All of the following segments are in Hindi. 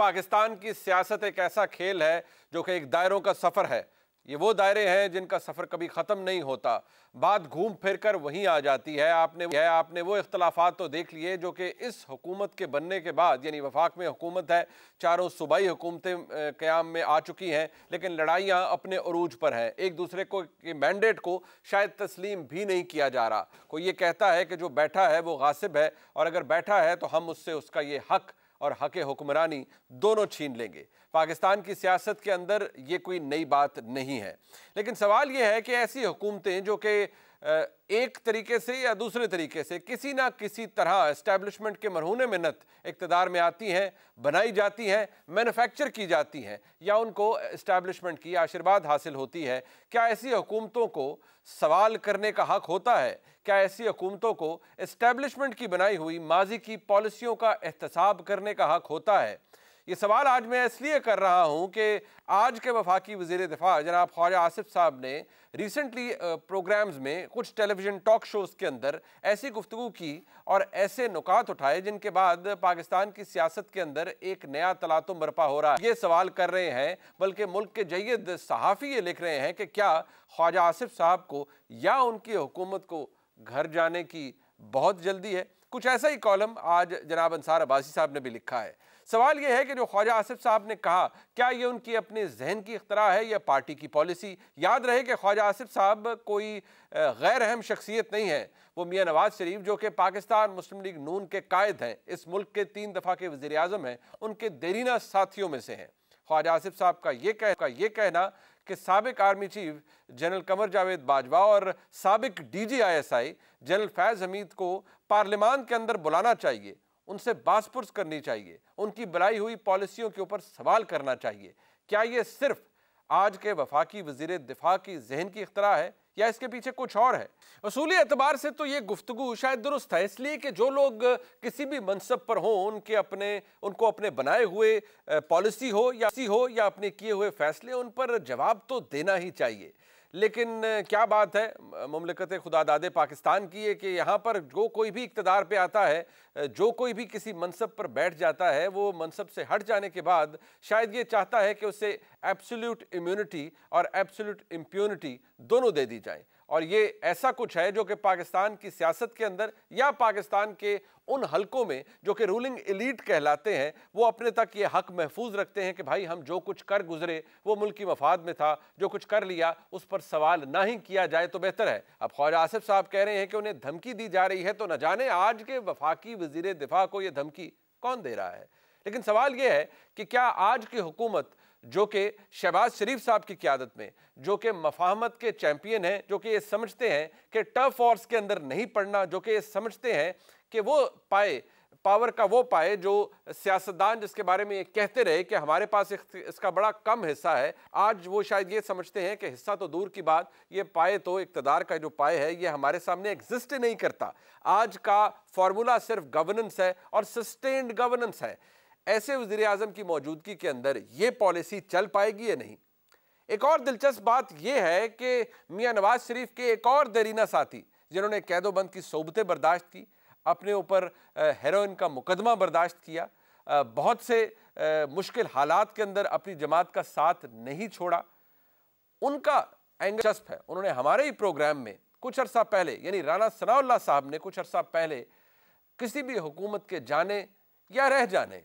पाकिस्तान की सियासत एक ऐसा खेल है जो कि एक दायरों का सफ़र है ये वो दायरे हैं जिनका सफ़र कभी ख़त्म नहीं होता बात घूम फिर कर वहीं आ जाती है आपने है आपने वो इख्तलाफात तो देख लिए जो कि इस हुकूमत के बनने के बाद यानी वफाक में हुकूमत है चारों सूबाई हुकूमतें क़्याम में आ चुकी हैं लेकिन लड़ाइयाँ अपने अरूज पर हैं एक दूसरे को के मैंडेट को शायद तस्लीम भी नहीं किया जा रहा कोई ये कहता है कि जो बैठा है वो गासिब है और अगर बैठा है तो हम उससे उसका ये हक और हक हुक्मरानी दोनों छीन लेंगे पाकिस्तान की सियासत के अंदर ये कोई नई बात नहीं है लेकिन सवाल ये है कि ऐसी हुकूमतें जो कि एक तरीके से या दूसरे तरीके से किसी ना किसी तरह एस्टेब्लिशमेंट के मरहून मिन्नत इकतदार में आती हैं बनाई जाती हैं मैनुफेक्चर की जाती हैं या उनको इस्टेब्लिशमेंट की आशीर्वाद हासिल होती है क्या ऐसी हुकूमतों को सवाल करने का हक होता है क्या ऐसी हुकूमतों को इस्टेब्लिशमेंट की बनाई हुई माजी की पॉलिसियों का एहतसाब करने का हक होता है ये सवाल आज मैं इसलिए कर रहा हूँ कि आज के वफाकी वजीर दफा जनाब ख्वाजा आसिफ साहब ने रिसेंटली प्रोग्राम्स में कुछ टेलीविज़न टॉक शोज़ के अंदर ऐसी गुफ्तु की और ऐसे नुकात उठाए जिनके बाद पाकिस्तान की सियासत के अंदर एक नया तलातम बरपा हो रहा है ये सवाल कर रहे हैं बल्कि मुल्क के जयद सहाफ़ी ये लिख रहे हैं कि क्या ख्वाजा आसिफ साहब को या उनकी हुकूमत को घर जाने की बहुत जल्दी है कुछ ऐसा ही कॉलम आज जनाब अंसार अबासी साहब ने भी लिखा है सवाल यह है कि जो ख्वाजा आसिफ साहब ने कहा क्या ये उनकी अपने जहन की इख्तरा है या पार्टी की पॉलिसी याद रहे कि ख्वाजा आसिफ साहब कोई गैर अहम शख्सियत नहीं है वो मियाँ नवाज शरीफ जो कि पाकिस्तान मुस्लिम लीग नून के कायद हैं इस मुल्क के तीन दफ़ा के वजी अजम हैं उनके देरीना साथियों में से हैं ख्वाजा आसिफ साहब का ये कह का ये कहना कि सबक army chief general Qamar Javed Bajwa और सबक D G I S I general Faiz Hameed को पार्लियामान के अंदर बुलाना चाहिए उनसे बासपुर्स करनी चाहिए उनकी बनाई हुई पॉलिसियों के ऊपर सवाल करना चाहिए क्या ये सिर्फ आज के वफाकी वजीर दिफा की जहन की अख्तरा है या इसके पीछे कुछ और है असूली एतबार से तो ये गुफ्तु शायद दुरुस्त है इसलिए कि जो लोग किसी भी मनसब पर हों उनके अपने उनको अपने बनाए हुए पॉलिसी हो या हो या अपने किए हुए फैसले उन पर जवाब तो देना ही चाहिए लेकिन क्या बात है ममलिकत खुदा दादे पाकिस्तान की है कि यहाँ पर जो कोई भी इकतदार पे आता है जो कोई भी किसी मनसब पर बैठ जाता है वो मनसब से हट जाने के बाद शायद ये चाहता है कि उसे एब्सोल्यूट इम्यूनिटी और एब्सोल्यूट इम्प्यूनिटी दोनों दे दी जाए और ये ऐसा कुछ है जो कि पाकिस्तान की सियासत के अंदर या पाकिस्तान के उन हलकों में जो कि रूलिंग एलिट कहलाते हैं वो अपने तक ये हक महफूज रखते हैं कि भाई हम जो कुछ कर गुजरे वो मुल्क की मफाद में था जो कुछ कर लिया उस पर सवाल ना ही किया जाए तो बेहतर है अब ख्वाजा आसिफ साहब कह रहे हैं कि उन्हें धमकी दी जा रही है तो न जाने आज के वफाकी वजीर दिफा को ये धमकी कौन दे रहा है लेकिन सवाल यह है कि क्या आज की हुकूमत जो कि शहबाज शरीफ साहब की क्यादत में जो कि मफाहमत के चैम्पियन हैं जो कि ये समझते हैं कि टफ ऑर्स के अंदर नहीं पड़ना जो कि ये समझते हैं कि वो पाए पावर का वो पाए जो सियासतदान जिसके बारे में ये कहते रहे कि हमारे पास इसका बड़ा कम हिस्सा है आज वो शायद ये समझते हैं कि हिस्सा तो दूर की बात ये पाए तो इकतदार का जो पाए है ये हमारे सामने एग्जिस्ट नहीं करता आज का फार्मूला सिर्फ गवर्नेंस है और सस्टेन्ड गवर्नेंस है ऐसे वजीर अजम की मौजूदगी के अंदर ये पॉलिसी चल पाएगी या नहीं एक और दिलचस्प बात यह है कि मियाँ नवाज शरीफ के एक और देरीना साथी जिन्होंने कैदोबंद की सोबतें बर्दाश्त की अपने ऊपर हेरोइन का मुकदमा बर्दाश्त किया बहुत से मुश्किल हालात के अंदर अपनी जमात का साथ नहीं छोड़ा उनका एंगल है उन्होंने हमारे ही प्रोग्राम में कुछ अरसा पहले यानी राना सनाउल्ला साहब ने कुछ अरसा पहले किसी भी हुकूमत के जाने या रह जाने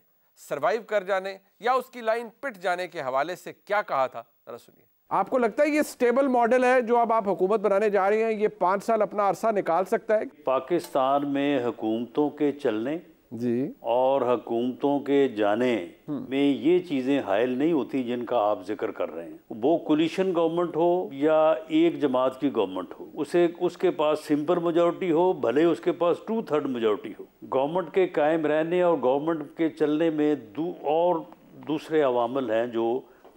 सरवाइव कर जाने या उसकी लाइन पिट जाने के हवाले से क्या कहा था जरा सुनिए आपको लगता है ये स्टेबल मॉडल है जो अब आप हुकूमत बनाने जा रही हैं ये पाँच साल अपना अरसा निकाल सकता है पाकिस्तान में हुकूमतों के चलने जी और हुकूमतों के जाने हम्म। में ये चीज़ें हायल नहीं होती जिनका आप जिक्र कर रहे हैं वो कुलिशन गवर्नमेंट हो या एक जमात की गवर्नमेंट हो उसे उसके पास सिंपल मेजोरिटी हो भले उसके पास टू थर्ड मेजोरिटी हो गवर्नमेंट के कायम रहने और गवर्नमेंट के चलने में दू और दूसरे अवामल हैं जो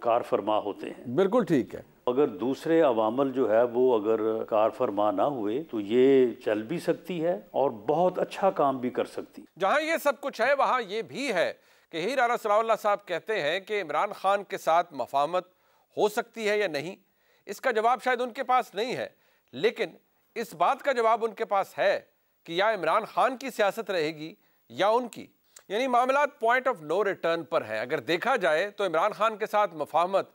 कार फरमा होते हैं बिल्कुल ठीक है अगर दूसरे अवामल जो है वो अगर कार फरमा ना हुए तो ये चल भी सकती है और बहुत अच्छा काम भी कर सकती जहाँ ये सब कुछ है वहाँ ये भी है कि ही राना सलाउल्ला साहब कहते हैं कि इमरान खान के साथ मफामत हो सकती है या नहीं इसका जवाब शायद उनके पास नहीं है लेकिन इस बात का जवाब उनके पास है कि या इमरान खान की सियासत रहेगी या उनकी यानी मामला पॉइंट ऑफ नो रिटर्न पर हैं अगर देखा जाए तो इमरान खान के साथ मफाहमत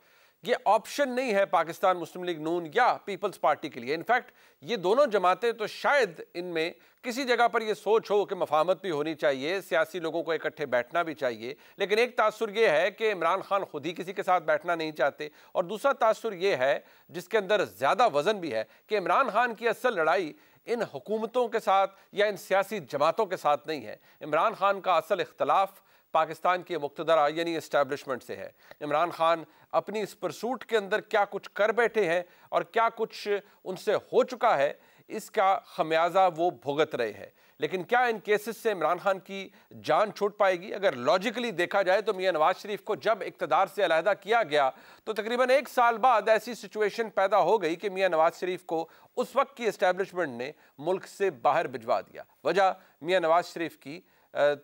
ये ऑप्शन नहीं है पाकिस्तान मुस्लिम लीग नून या पीपल्स पार्टी के लिए इनफैक्ट ये दोनों जमातें तो शायद इनमें किसी जगह पर ये सोच हो कि मफाहमत भी होनी चाहिए सियासी लोगों को इकट्ठे बैठना भी चाहिए लेकिन एक तासर ये है कि इमरान खान खुद ही किसी के साथ बैठना नहीं चाहते और दूसरा तासर ये है जिसके अंदर ज़्यादा वजन भी है कि इमरान खान की असल लड़ाई इन हुकूमतों के साथ या इन सियासी जमातों के साथ नहीं है इमरान खान का असल इख्तलाफ पाकिस्तान की मुख्तरा यानी इस्टेबलिशमेंट से है इमरान खान अपनी इस परसूट के अंदर क्या कुछ कर बैठे हैं और क्या कुछ उनसे हो चुका है इसका खमियाजा वो भुगत रहे हैं लेकिन क्या इन केसेस से इमरान खान की जान छूट पाएगी अगर लॉजिकली देखा जाए तो मियाँ नवाज शरीफ को जब इकतदार से अलहदा किया गया तो तकरीबन एक साल बाद ऐसी सिचुएशन पैदा हो गई कि मियाँ नवाज शरीफ को उस वक्त की इस्टेब्लिशमेंट ने मुल्क से बाहर भिजवा दिया वजह मियाँ नवाज शरीफ की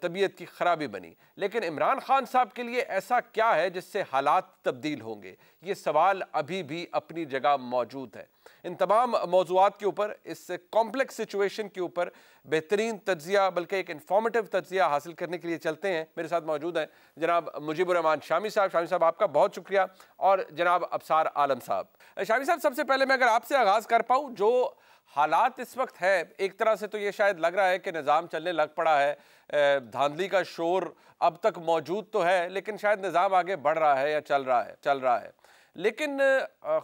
तबीयत की खराबी बनी लेकिन इमरान खान साहब के लिए ऐसा क्या है जिससे हालात तब्दील होंगे ये सवाल अभी भी अपनी जगह मौजूद है इन तमाम मौजूद के ऊपर इस कॉम्प्लेक्स सिचुएशन के ऊपर बेहतरीन तजिया बल्कि एक इन्फॉर्मेटिव तजिया हासिल करने के लिए चलते हैं मेरे साथ मौजूद हैं जनाब मुजीबरहमान शामी साहब शामी साहब आपका बहुत शुक्रिया और जनाब अबसार आलम साहब शामी साहब सबसे पहले मैं अगर आपसे आगाज़ कर पाऊँ जो हालात इस वक्त है एक तरह से तो ये शायद लग रहा है कि निज़ाम चलने लग पड़ा है धांधली का शोर अब तक मौजूद तो है लेकिन शायद निज़ाम आगे बढ़ रहा है या चल रहा है चल रहा है लेकिन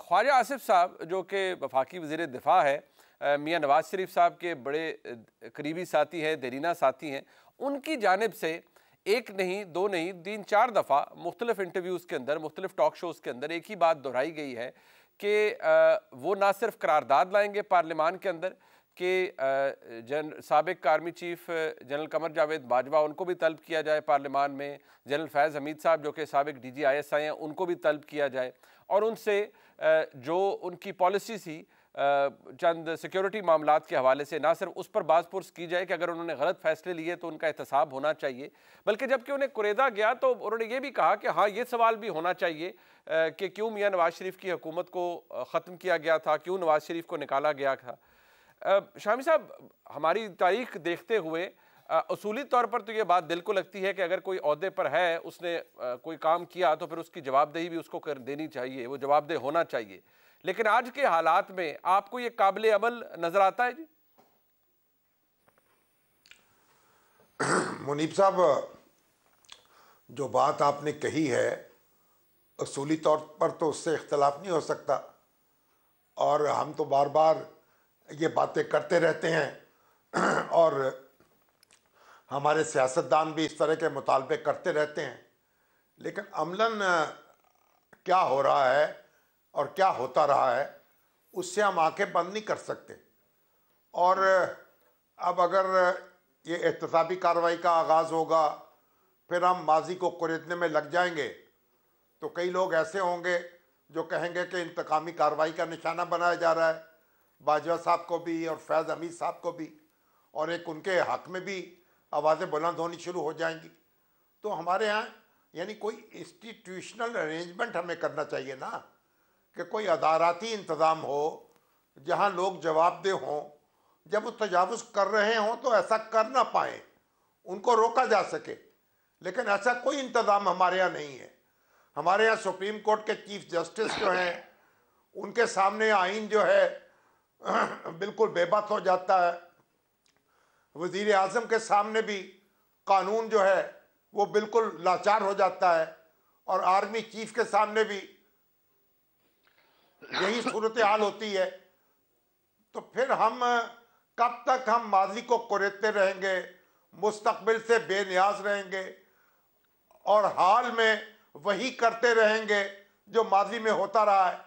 ख्वाजा आसिफ साहब जो कि वफाकी वजीर दिफा है मियाँ नवाज शरीफ साहब के बड़े करीबी साथी हैं देरीना साथी हैं उनकी जानब से एक नहीं दो नहीं तीन चार दफ़ा मुख्तलिफ इंटरव्यूज़ के अंदर मुख्तलिफ टॉक शोज़ के अंदर एक ही बात दोहराई गई है कि वो ना सिर्फ करारदाद लाएंगे पार्लियामान के अंदर कि जन सबक army chief general Qamar Javed Bajwa उनको भी तलब किया जाए पार्लियामान में जनरल फैज़ हमीद साहब जो कि सबक डी जी आई एस आई हैं उनको भी तलब किया जाए और उनसे जो उनकी पॉलिसी थी चंद सिक्योरिटी मामला के हवाले से ना सिर्फ उस पर बाजपुरस की जाए कि अगर उन्होंने गलत फैसले लिए तो उनका एहतसाब होना चाहिए बल्कि जबकि उन्हें कुरेदा गया तो उन्होंने ये भी कहा कि हाँ ये सवाल भी होना चाहिए कि क्यों मियाँ नवाज शरीफ की हुकूमत को ख़त्म किया गया था क्यों नवाज शरीफ को निकाला गया था शामी साहब हमारी तारीख देखते हुए असूली तौर पर तो ये बात दिल को लगती है कि अगर कोई अहदे पर है उसने कोई काम किया तो फिर उसकी जवाबदेही भी उसको कर देनी चाहिए वो जवाबदेह होना चाहिए लेकिन आज के हालात में आपको ये काबिल अमल नजर आता है जी मुनीब साहब जो बात आपने कही है असूली तौर पर तो उससे इख्तलाफ नहीं हो सकता और हम तो बार बार ये बातें करते रहते हैं और हमारे सियासतदान भी इस तरह के मुतालबे करते रहते हैं लेकिन अमलन क्या हो रहा है और क्या होता रहा है उससे हम आंखें बंद नहीं कर सकते और अब अगर ये एहतसाबी कार्रवाई का आगाज़ होगा फिर हम माजी को कुरेदने में लग जाएंगे तो कई लोग ऐसे होंगे जो कहेंगे कि इंतकामी कार्रवाई का निशाना बनाया जा रहा है बाजवा साहब को भी और फैज़ हमीद साहब को भी और एक उनके हक में भी आवाज़ें बुलंद होनी शुरू हो जाएंगी तो हमारे यहाँ यानी कोई इंस्टीट्यूशनल अरेंजमेंट हमें करना चाहिए ना कि कोई अदाराती इंतज़ाम हो जहाँ लोग जवाबदेह हों जब वो तजावज़ कर रहे हों तो ऐसा कर ना पाए उनको रोका जा सके लेकिन ऐसा कोई इंतज़ाम हमारे यहाँ नहीं है हमारे यहाँ सुप्रीम कोर्ट के चीफ जस्टिस जो हैं उनके सामने आइन जो है बिल्कुल बेबस हो जाता है वज़ी अजम के सामने भी कानून जो है वो बिल्कुल लाचार हो जाता है और आर्मी चीफ के सामने भी यही सूरत हाल होती है तो फिर हम कब तक हम माजी को कुरेते रहेंगे मुस्तबिल से बेनियाज रहेंगे और हाल में वही करते रहेंगे जो माजी में होता रहा है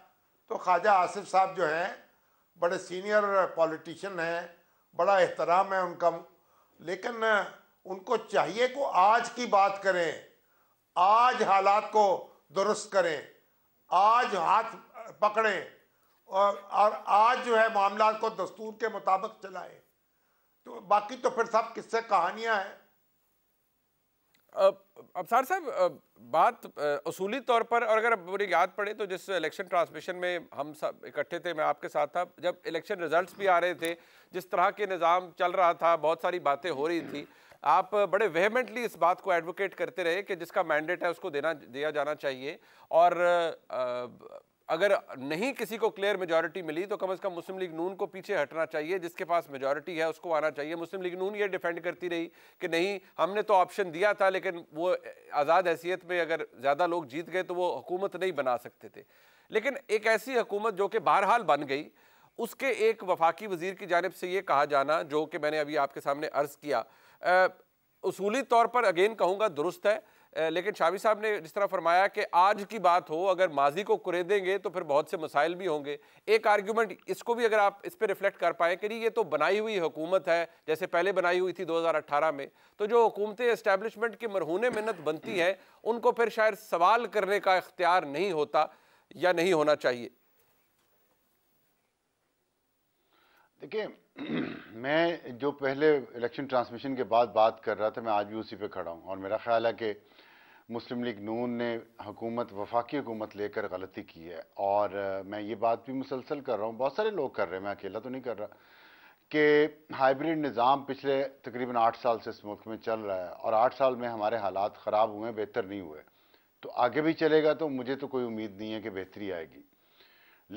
तो ख्वाजा आसिफ साहब जो हैं बड़े सीनियर पॉलिटिशियन हैं बड़ा एहतराम है उनका लेकिन उनको चाहिए को आज की बात करें आज हालात को दुरुस्त करें आज हाथ पकड़े और और आज जो है मामला को दस्तूर के मुताबिक चलाए तो बाकी तो फिर सब किससे कहानियां हैं अब सार साहब बात असूली तौर पर और अगर मुझे याद पड़े तो जिस इलेक्शन ट्रांसमिशन में हम सब इकट्ठे थे मैं आपके साथ था जब इलेक्शन रिजल्ट्स भी आ रहे थे जिस तरह के निज़ाम चल रहा था बहुत सारी बातें हो रही थी आप बड़े वेहमेंटली इस बात को एडवोकेट करते रहे कि जिसका मैंडेट है उसको देना दिया जाना चाहिए और आ, अगर नहीं किसी को क्लियर मेजोरिटी मिली तो कम से कम मुस्लिम लीग नून को पीछे हटना चाहिए जिसके पास मेजोरिटी है उसको आना चाहिए मुस्लिम लीग नून ये डिफेंड करती रही कि नहीं हमने तो ऑप्शन दिया था लेकिन वो आज़ाद हैसियत में अगर ज़्यादा लोग जीत गए तो वो हुकूमत नहीं बना सकते थे लेकिन एक ऐसी हुकूमत जो कि बहरहाल बन गई उसके एक वफाकी वजीर की जानब से ये कहा जाना जो कि मैंने अभी आपके सामने अर्ज़ किया असूली उसूली तौर पर अगेन कहूँगा दुरुस्त है लेकिन शामी साहब ने जिस तरह फरमाया कि आज की बात हो अगर माजी को कुरेदेंगे तो फिर बहुत से मसाइल भी होंगे एक आर्ग्यूमेंट इसको भी अगर आप इस पर रिफ्लेक्ट कर पाए कि ये तो बनाई हुई हुकूमत है जैसे पहले बनाई हुई थी 2018 में तो जो हुकूमतें इस्टेबलिशमेंट की मरहून मिन्नत बनती हैं उनको फिर शायद सवाल करने का इख्तियार नहीं होता या नहीं होना चाहिए देखिए मैं जो पहले इलेक्शन ट्रांसमिशन के बाद बात कर रहा था मैं आज भी उसी पे खड़ा हूँ और मेरा ख्याल है कि मुस्लिम लीग नून ने हुकूमत वफाकी हुकूमत लेकर गलती की है और मैं ये बात भी मुसलसल कर रहा हूँ बहुत सारे लोग कर रहे हैं मैं अकेला तो नहीं कर रहा कि हाइब्रिड निज़ाम पिछले तकरीबन आठ साल से इस मुल्क में चल रहा है और आठ साल में हमारे हालात ख़राब हुए हैं बेहतर नहीं हुए तो आगे भी चलेगा तो मुझे तो कोई उम्मीद नहीं है कि बेहतरी आएगी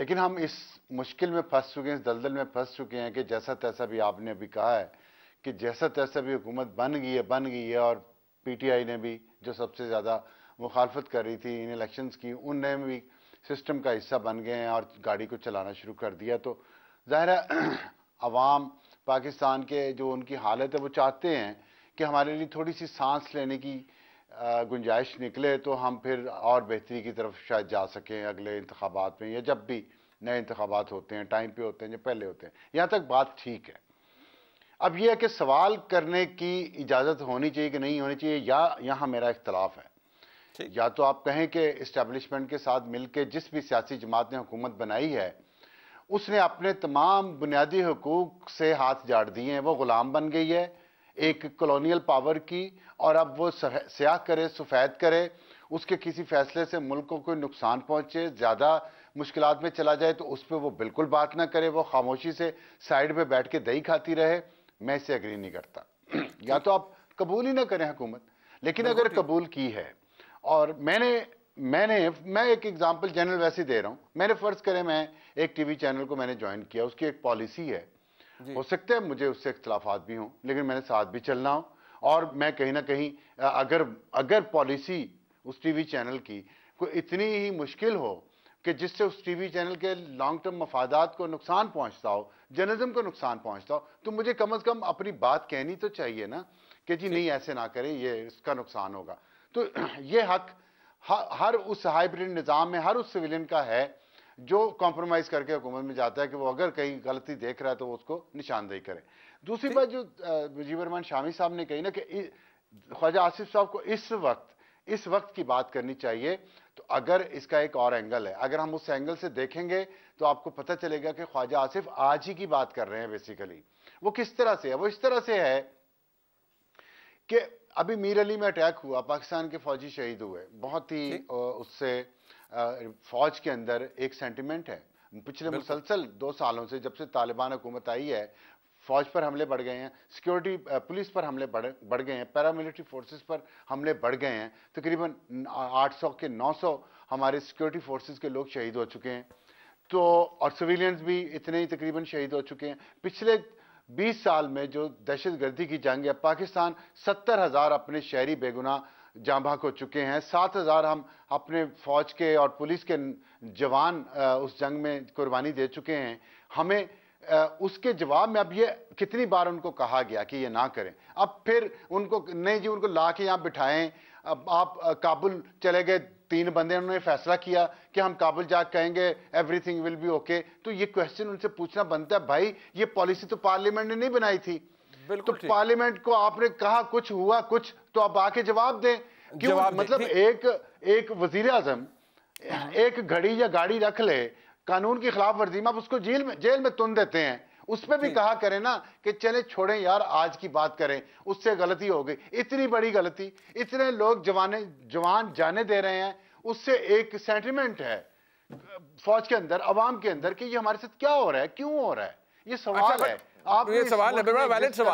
लेकिन हम इस मुश्किल में फंस चुके हैं इस दलदल में फंस चुके हैं कि जैसा तैसा भी आपने अभी कहा है कि जैसा तैसा भी हुकूमत बन गई है बन गई है और पीटीआई ने भी जो सबसे ज़्यादा मुखालफत कर रही थी इन इलेक्शंस की उनने भी सिस्टम का हिस्सा बन गए हैं और गाड़ी को चलाना शुरू कर दिया तो ज़ाहिर आवाम पाकिस्तान के जो उनकी हालत है वो चाहते हैं कि हमारे लिए थोड़ी सी सांस लेने की गुंजाइश निकले तो हम फिर और बेहतरी की तरफ शायद जा सकें अगले इंतबात में या जब भी नए इंतबात होते हैं टाइम पे होते हैं या पहले होते हैं यहाँ तक बात ठीक है अब यह है कि सवाल करने की इजाज़त होनी चाहिए कि नहीं होनी चाहिए या यहाँ मेरा इख्तलाफ है या तो आप कहें कि इस्टेबलिशमेंट के साथ मिलकर जिस भी सियासी जमात ने हुकूमत बनाई है उसने अपने तमाम बुनियादी हकूक से हाथ झाड़ दिए हैं वो ग़ुलाम बन गई है एक कॉलोनियल पावर की और अब वो स्याह करे सफ़ेद करे उसके किसी फैसले से मुल्क को कोई नुकसान पहुँचे ज़्यादा मुश्किल में चला जाए तो उस पर वो बिल्कुल बात ना करे वो खामोशी से साइड पर बैठ के दही खाती रहे मैं इसे एग्री नहीं करता या तो आप कबूल ही ना करें हुकूमत लेकिन अगर कबूल की है और मैंने मैंने मैं एक एग्जांपल जनरल वैसे ही दे रहा हूँ मैंने फ़र्ज़ करें मैं एक टीवी चैनल को मैंने ज्वाइन किया उसकी एक पॉलिसी है हो सकता है मुझे उससे इख्तलाफात भी हों लेकिन मैंने साथ भी चलना हो और मैं कहीं ना कहीं अगर अगर पॉलिसी उस टीवी चैनल की कोई इतनी ही मुश्किल हो कि जिससे उस टीवी चैनल के लॉन्ग टर्म मफादात को नुकसान पहुंचता हो जर्नलिज्म को नुकसान पहुंचता हो तो मुझे कम अज़ कम अपनी बात कहनी तो चाहिए ना कि जी नहीं ऐसे ना करें ये इसका नुकसान होगा तो ये हक हर उस हाइब्रिड निज़ाम में हर उस सिविलियन का है जो कॉम्प्रोमाइज़ करके हुकूमत में जाता है कि वो अगर कहीं गलती देख रहा है तो वो उसको निशानदेही करे दूसरी बात जो मुजीबर रहमान शामी साहब ने कही ना कि ख्वाजा आसिफ साहब को इस वक्त इस वक्त की बात करनी चाहिए तो अगर इसका एक और एंगल है अगर हम उस एंगल से देखेंगे तो आपको पता चलेगा कि ख्वाजा आसिफ आज ही की बात कर रहे हैं बेसिकली वो किस तरह से है वो इस तरह से है कि अभी मीर अली में अटैक हुआ पाकिस्तान के फौजी शहीद हुए बहुत ही उससे फौज के अंदर एक सेंटिमेंट है पिछले मुसलसल दो सालों से जब से तालिबान हुकूमत आई है फौज पर हमले बढ़ गए हैं सिक्योरिटी पुलिस पर हमले बढ़ बढ़ गए हैं पैरामिलिट्री फोर्सेस पर हमले बढ़ गए हैं तकरीबन आठ 800 के 900 हमारे सिक्योरिटी फोर्सेस के लोग शहीद हो चुके हैं तो और सिविलियंस भी इतने ही तकरीबन शहीद हो चुके हैं पिछले 20 साल में जो दहशत गर्दी की जंग है पाकिस्तान सत्तर हज़ार अपने शहरी बेगुनाह भाग हो चुके हैं सात हज़ार हम अपने फ़ौज के और पुलिस के जवान उस जंग में कुर्बानी दे चुके हैं हमें उसके जवाब में अब ये कितनी बार उनको कहा गया कि ये ना करें अब फिर उनको नहीं जी उनको ला के यहाँ बिठाएं अब आप काबुल चले गए तीन बंदे उन्होंने फैसला किया कि हम काबुल जा कहेंगे एवरीथिंग विल बी ओके तो ये क्वेश्चन उनसे पूछना बनता है भाई ये पॉलिसी तो पार्लियामेंट ने नहीं बनाई थी तो पार्लियामेंट को आपने कहा कुछ हुआ कुछ तो आप आके जवाब दें क्यों मतलब एक एक वजीर आजम हाँ। एक घड़ी या गाड़ी रख ले कानून की खिलाफ वर्जी में आप उसको जेल में जेल में तुन देते हैं उस पर भी कहा करें ना कि चले छोड़ें यार आज की बात करें उससे गलती हो गई इतनी बड़ी गलती इतने लोग जवाने जवान जाने दे रहे हैं उससे एक सेंटिमेंट है फौज के अंदर अवाम के अंदर कि ये हमारे साथ क्या हो रहा है क्यों हो रहा है ये अच्छा, सवाल अच्छा, है आप ये सवाल है वैलिड सवाल